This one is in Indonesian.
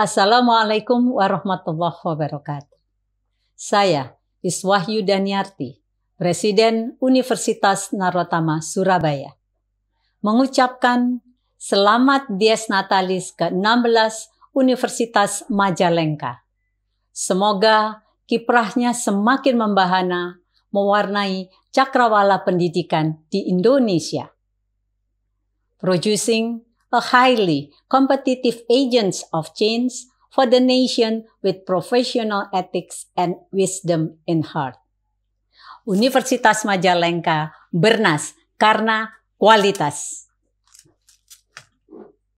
Assalamualaikum warahmatullahi wabarakatuh. Saya Iswahyu Daniarti, Presiden Universitas Narotama Surabaya, mengucapkan selamat Dies Natalis ke-16 Universitas Majalengka. Semoga kiprahnya semakin membahana mewarnai cakrawala pendidikan di Indonesia. Producing a highly competitive agents of change for the nation with professional ethics and wisdom in heart. Universitas Majalengka bernas karena kualitas.